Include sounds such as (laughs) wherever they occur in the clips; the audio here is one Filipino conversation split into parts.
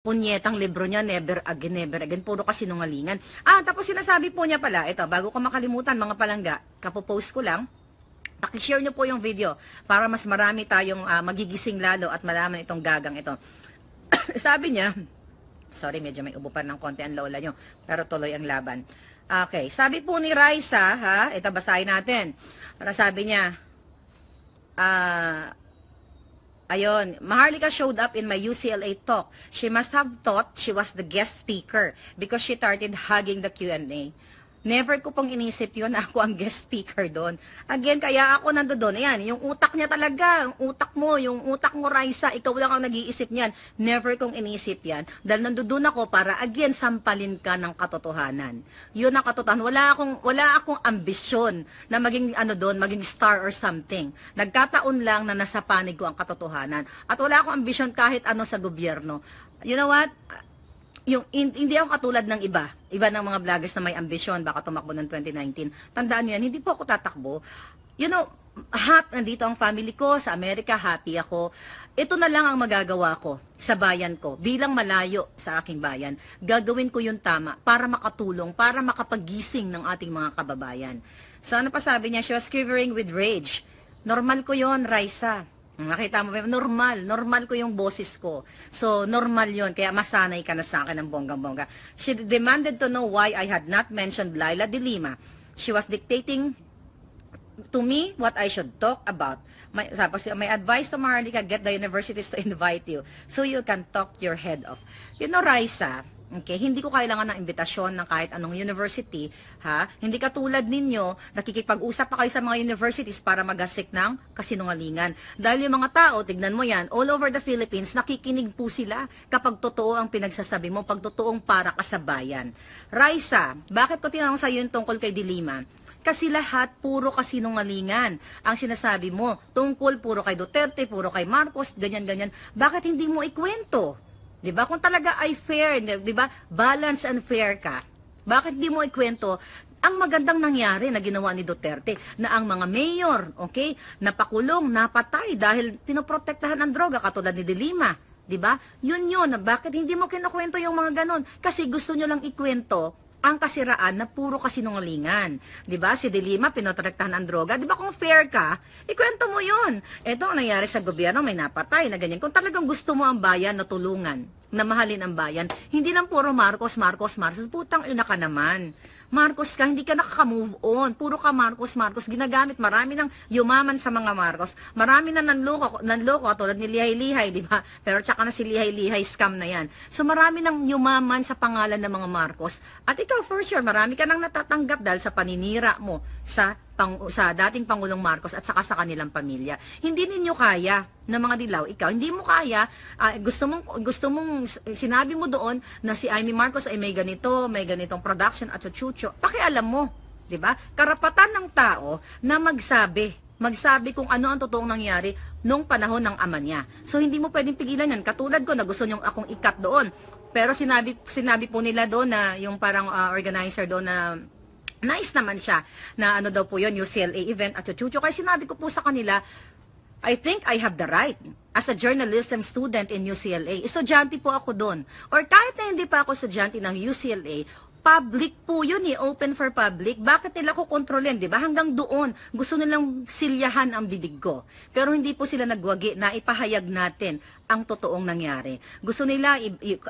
punyetang libro niya, Never Again, Never Again. Puro kasi nungalingan. Ah, tapos sinasabi po niya pala, ito, bago ko makalimutan mga palangga, kapopost ko lang, pakishare niyo po yung video para mas marami tayong uh, magigising lalo at malaman itong gagang ito. (coughs) Sabi niya, sorry, medyo may ubo pa ng konti ang lola niyo, pero tuloy ang laban. Okay, sabi po ni Raisa, ha, ito basahin natin. Para sabi niya, ah, uh, Ayun, Maharlika showed up in my UCLA talk. She must have thought she was the guest speaker because she started hugging the Q&A. Never ko pong inisip yun na (laughs) ako ang guest speaker doon. Again, kaya ako nando doon. Ayan, yung utak niya talaga, yung utak mo, yung utak mo, Raisa, ikaw lang ang nag-iisip niyan. Never kong inisip yan. Dahil nando doon ako para, again, sampalin ka ng katotohanan. Yun ang katotohanan. Wala akong, wala akong ambisyon na maging, ano doon, maging star or something. Nagkataon lang na nasa panig ko ang katotohanan. At wala akong ambisyon kahit ano sa gobyerno. You know what? yung hindi ako katulad ng iba, iba ng mga vloggers na may ambisyon, baka tumakbo ng 2019. Tandaan niyo yan, hindi po ako tatakbo. You know, hap, nandito ang family ko, sa Amerika, happy ako. Ito na lang ang magagawa ko sa bayan ko, bilang malayo sa aking bayan. Gagawin ko yung tama para makatulong, para makapagising ng ating mga kababayan. Sana pa sabi niya, she was quivering with rage. Normal ko yon Raisa. Nakita mo, normal. Normal ko yung boses ko. So, normal yon Kaya masanay ka na sa akin ng bonggang-bongga. She demanded to know why I had not mentioned Laila de Lima. She was dictating to me what I should talk about. My, tapos, my advice to Maharlika, get the universities to invite you so you can talk your head off. You know, Raisa, Okay, hindi ko kailangan ng imbitasyon ng kahit anong university, ha? Hindi katulad ninyo, nakikipag-usap pa kayo sa mga universities para magasik ng kasinungalingan. Dahil yung mga tao, tignan mo yan, all over the Philippines, nakikinig po sila kapag totoo ang pinagsasabi mo, pag totoong para ka sa Raisa, bakit ko tinanong sa iyo tungkol kay Dilima? Kasi lahat puro kasinungalingan. Ang sinasabi mo, tungkol puro kay Duterte, puro kay Marcos, ganyan-ganyan. Bakit hindi mo ikwento? 'Di ba? Kung talaga ay fair, 'di ba? Balance and fair ka. Bakit di mo ikwento ang magandang nangyari na ginawa ni Duterte na ang mga mayor, okay, napakulong, napatay dahil pinoprotektahan ang droga katulad ni Dilima, 'di ba? Yun 'yun, na bakit hindi mo kinukuwento yung mga ganun? Kasi gusto niyo lang ikwento ang kasiraan na puro kasinungalingan. 'Di ba? Si Dilima pinotrektahan ang droga. 'Di ba kung fair ka, ikwento mo 'yon. Ito ang nangyari sa gobyerno, may napatay na ganyan. Kung talagang gusto mo ang bayan na tulungan, na mahalin ang bayan, hindi lang puro Marcos, Marcos, Marcos, putang ina ka naman. Marcos ka, hindi ka nakaka-move on. Puro ka Marcos, Marcos. Ginagamit, marami nang yumaman sa mga Marcos. Marami na nanloko, nanloko tulad ni Lihay-Lihay, di ba? Pero tsaka na si Lihay-Lihay, scam na yan. So marami nang yumaman sa pangalan ng mga Marcos. At ikaw, for sure, marami ka nang natatanggap dahil sa paninira mo sa pang, sa dating Pangulong Marcos at saka sa kanilang pamilya. Hindi ninyo kaya na mga dilaw ikaw. Hindi mo kaya uh, gusto mong gusto mong sinabi mo doon na si Amy Marcos ay may ganito, may ganitong production at chuchucho. Pakialam mo, 'di ba? Karapatan ng tao na magsabi magsabi kung ano ang totoong nangyari nung panahon ng ama niya. So hindi mo pwedeng pigilan yan. Katulad ko na gusto niyong akong ikat doon. Pero sinabi sinabi po nila doon na yung parang uh, organizer doon na nice naman siya na ano daw po yon UCLA event at chuchucho. Kaya sinabi ko po sa kanila, I think I have the right as a journalism student in UCLA. Estudyante po ako doon. Or kahit na hindi pa ako estudyante ng UCLA, Public po yun eh, open for public. Bakit nila ko kontrolin, di ba? Hanggang doon, gusto nilang silyahan ang bibig ko. Pero hindi po sila nagwagi na ipahayag natin ang totoong nangyari. Gusto nila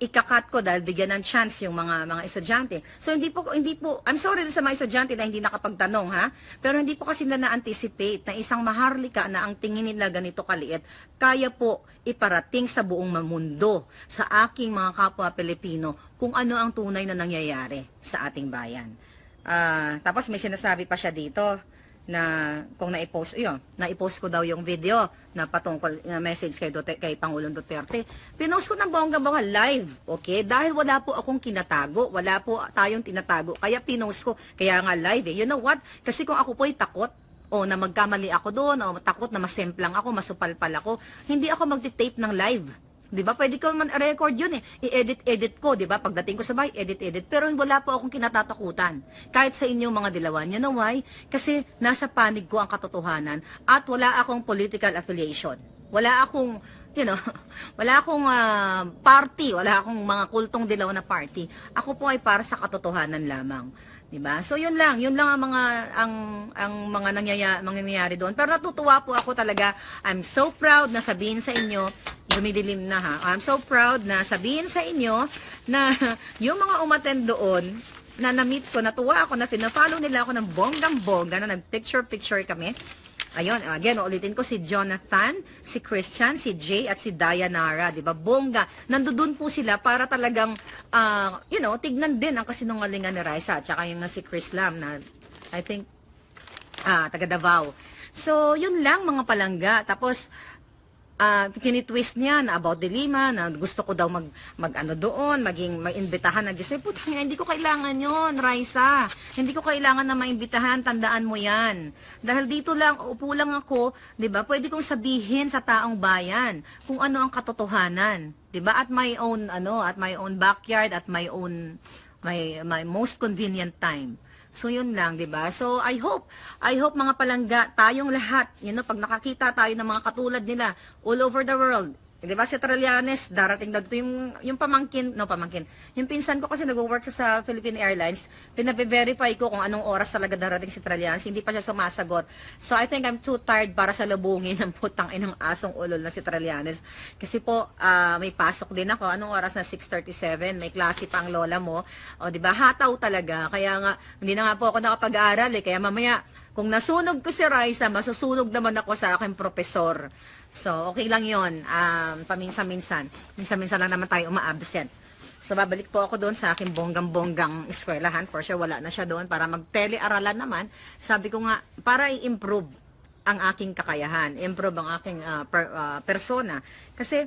ikakat ko dahil bigyan ng chance yung mga mga estudyante. So hindi po hindi po I'm sorry sa mga estudyante na hindi nakapagtanong ha, pero hindi po kasi nila na-anticipate na isang maharlika na ang tingin nila ganito kaliit, kaya po iparating sa buong mamundo sa aking mga kapwa Pilipino kung ano ang tunay na nangyayari nangyayari sa ating bayan. Uh, tapos may sinasabi pa siya dito na kung na-post yun, na-post ko daw yung video na patungkol na message kay, Duterte, kay Pangulong Duterte. Pinost ko ng bongga-bongga live, okay? Dahil wala po akong kinatago, wala po tayong tinatago. Kaya pinost ko, kaya nga live eh. You know what? Kasi kung ako po ay takot, o na magkamali ako doon, o takot na masemplang ako, masupalpal ako, hindi ako magte-tape ng live 'di ba? Pwede ko man record 'yun eh. I-edit-edit ko, 'di ba? Pagdating ko sa bahay, edit-edit. Pero wala po akong kinatatakutan. Kahit sa inyong mga dilawan, you know why? Kasi nasa panig ko ang katotohanan at wala akong political affiliation. Wala akong You know, (laughs) wala akong uh, party, wala akong mga kultong dilaw na party. Ako po ay para sa katotohanan lamang. 'Di ba? So 'yun lang, 'yun lang ang mga ang ang mga nangyayari, nangyayari doon. Pero natutuwa po ako talaga. I'm so proud na sabihin sa inyo, dumidilim na ha. I'm so proud na sabihin sa inyo na (laughs) yung mga umattend doon na na-meet ko, natuwa ako na pinapalo nila ako ng bonggang-bongga na nag-picture-picture kami. Ayun, again, ulitin ko si Jonathan, si Christian, si Jay at si Dayanara, 'di ba? Bongga. Nandoon po sila para talagang uh, you know, tignan din ang kasinungalingan ni Raisa at saka yung na si Chris Lam na I think ah, taga Davao. So, yun lang mga palangga. Tapos, uh, ah, tinitwist niya na about the Lima, na gusto ko daw mag, mag ano doon, maging maimbitahan na gising. Putang hindi ko kailangan yon Raisa. Hindi ko kailangan na maimbitahan, tandaan mo yan. Dahil dito lang, upo lang ako, di ba, pwede kong sabihin sa taong bayan kung ano ang katotohanan. Di ba, at my own, ano, at my own backyard, at my own, my, my most convenient time. So yun lang, 'di ba? So I hope, I hope mga palangga, tayong lahat, you know, pag nakakita tayo ng mga katulad nila all over the world, hindi eh, ba si Trillanes, darating na dito yung, yung pamangkin, no pamangkin, yung pinsan ko kasi nag-work sa Philippine Airlines, pinabe-verify ko kung anong oras talaga darating si Trillanes, hindi pa siya sumasagot. So I think I'm too tired para sa lubungin ng putang inang asong ulol na si Trillanes. Kasi po, uh, may pasok din ako, anong oras na 6.37, may klase pang lola mo. O di ba hataw talaga, kaya nga, hindi na nga po ako nakapag-aaral eh, kaya mamaya, kung nasunog ko si Raisa, masusunog naman ako sa aking profesor. So, okay lang yon um, paminsan-minsan. Minsan-minsan lang naman tayo umaabsent. So, babalik po ako doon sa aking bonggang-bonggang eskwelahan. For sure, wala na siya doon para mag magtelearalan naman. Sabi ko nga, para i-improve ang aking kakayahan, improve ang aking uh, per, uh, persona. Kasi,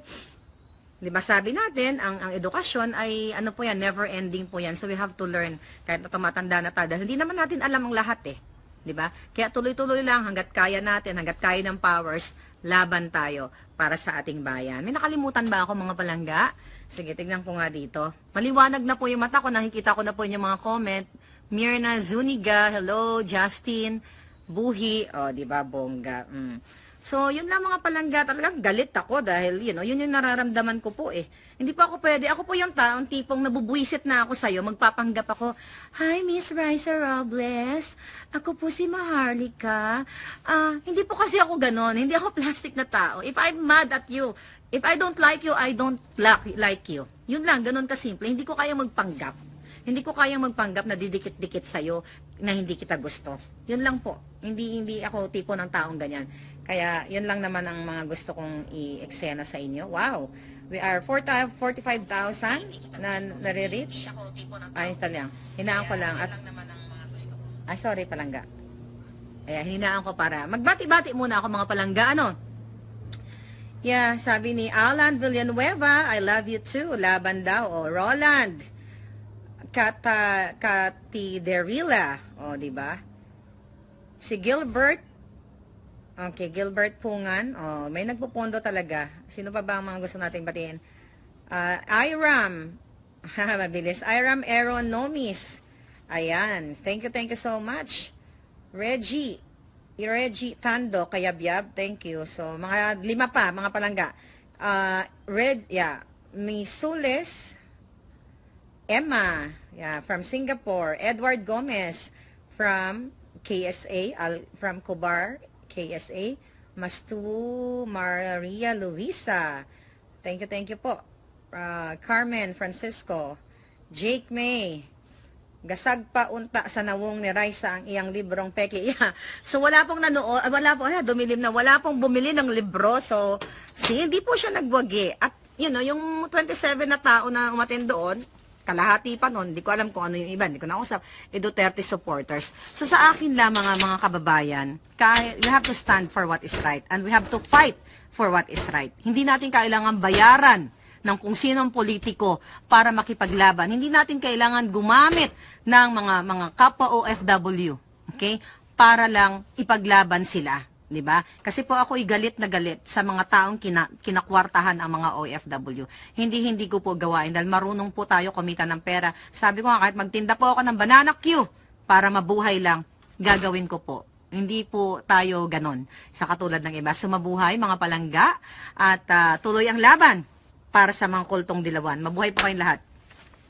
Di ba sabi natin, ang, ang edukasyon ay ano po yan, never ending po yan. So we have to learn kahit na tumatanda na tayo. Dahil hindi naman natin alam ang lahat eh. 'di ba? Kaya tuloy-tuloy lang hangga't kaya natin, hangga't kaya ng powers, laban tayo para sa ating bayan. May nakalimutan ba ako mga palangga? Sige, tingnan ko nga dito. Maliwanag na po yung mata ko, nakikita ko na po yung mga comment. Mirna Zuniga, hello, Justin, Buhi, oh, 'di ba, bongga. Mm. So, yun lang mga palangga, talagang galit ako dahil, you know, yun yung nararamdaman ko po eh. Hindi po ako pwede. Ako po yung taong tipong nabubuisit na ako sa'yo, magpapanggap ako, Hi, Miss Raisa Robles. Ako po si Maharlika. Ah, uh, hindi po kasi ako ganon. Hindi ako (laughs) plastic na tao. If I'm mad at you, if I don't like you, I don't like you. Yun lang, ganon kasimple. Hindi ko kaya magpanggap. Hindi ko kayang magpanggap na didikit-dikit sa'yo na hindi kita gusto. Yun lang po. Hindi, hindi ako tipo ng taong ganyan. Kaya, yun lang naman ang mga gusto kong i-eksena sa inyo. Wow! We are 45,000 na nare-reach. Ay, ito lang. Hinaan ko lang. At, ay, sorry, palangga. Kaya, hinaan ko para. Magbati-bati muna ako mga palangga. Ano? Yeah, sabi ni Alan Villanueva, I love you too. Laban daw. O, Roland. Kata, Katiderila. O, di ba? Si Gilbert Okay, Gilbert Pungan. Oh, may nagpupondo talaga. Sino pa ba ang mga gusto nating batiin? Uh, ah, Iram. (laughs) Mabilis. Iram Aaron Nomis. Ayan. Thank you, thank you so much. Reggie. Reggie Tando, Kayabyab. Thank you. So, mga lima pa, mga palangga. Uh, Red, yeah. Misules. Emma, yeah, from Singapore. Edward Gomez from KSA, from Kubar, KSA. Mastu Maria Luisa. Thank you, thank you po. Uh, Carmen Francisco. Jake May. Gasag pa unta sa nawong ni Raisa ang iyang librong peke. (laughs) Yeah. So wala pong nanoo, ah, wala po, ay, ah, dumilim na, wala pong bumili ng libro. So, si, hindi po siya nagwagi. At, you know, yung 27 na tao na umatin doon, kalahati pa noon, hindi ko alam kung ano yung iba, hindi ko nausap, eh Duterte supporters. So sa akin lang mga mga kababayan, kahit we have to stand for what is right and we have to fight for what is right. Hindi natin kailangan bayaran ng kung sinong politiko para makipaglaban. Hindi natin kailangan gumamit ng mga mga kapwa OFW, okay? Para lang ipaglaban sila. 'di ba? Kasi po ako ay galit na galit sa mga taong kina, kinakwartahan ang mga OFW. Hindi hindi ko po gawain dahil marunong po tayo kumita ng pera. Sabi ko nga kahit magtinda po ako ng banana queue para mabuhay lang, gagawin ko po. Hindi po tayo ganon sa katulad ng iba. Sumabuhay mga palangga at uh, tuloy ang laban para sa mga kultong dilawan. Mabuhay po kayong lahat.